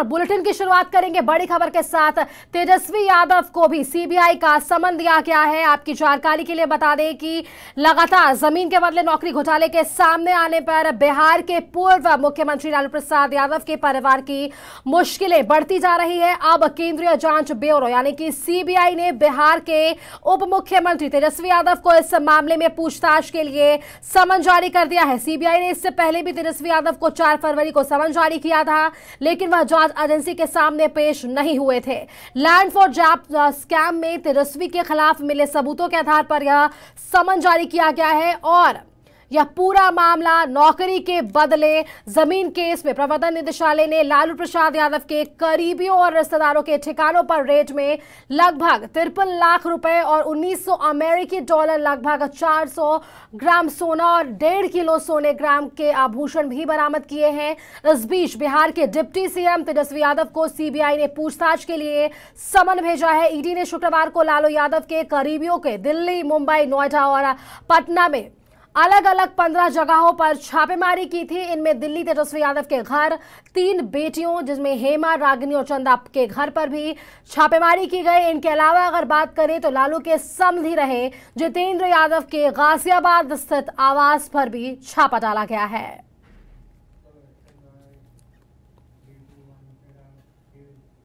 bulletin की शुरुआत करेंगे बड़ी खबर के साथ तेजस्वी यादव को भी सीबीआई का समन दिया गया है आपकी जानकारी के लिए बता दें कि लगातार जमीन के बदले नौकरी घोटाले के सामने आने पर बिहार के पूर्व मुख्यमंत्री लालू प्रसाद यादव के परिवार की मुश्किलें बढ़ती जा रही है अब केंद्रीय जांच ब्यूरो यानी कि सीबीआई ने बिहार के उप मुख्यमंत्री तेजस्वी यादव को इस मामले में पूछताछ के लिए समन जारी कर दिया है सीबीआई ने इससे पहले भी तेजस्वी यादव को चार फरवरी को समन जारी किया था लेकिन वह जांच एजेंसी के सामने पेश नहीं हुए थे लैंड फॉर जैप स्कैम में तेजस्वी के खिलाफ मिले सबूतों के आधार पर यह समन जारी किया गया है और यह पूरा मामला नौकरी के बदले जमीन केस में प्रवर्तन निदेशालय ने लालू प्रसाद यादव के करीबियों और रिश्तेदारों के ठिकानों पर रेट में लगभग तिरपन लाख रुपए और 1900 अमेरिकी डॉलर लगभग 400 ग्राम सोना और डेढ़ किलो सोने ग्राम के आभूषण भी बरामद किए हैं इस बीच बिहार के डिप्टी सीएम तेजस्वी यादव को सीबीआई ने पूछताछ के लिए समन भेजा है ईडी ने शुक्रवार को लालू यादव के करीबियों के दिल्ली मुंबई नोएडा और पटना में अलग अलग पंद्रह जगहों पर छापेमारी की थी इनमें दिल्ली तेजस्वी यादव के घर तीन बेटियों जिसमें हेमा रागिनी और चंदा के घर पर भी छापेमारी की गई इनके अलावा अगर बात करें तो लालू के समझी रहे जितेंद्र यादव के गाजियाबाद स्थित आवास पर भी छापा डाला गया है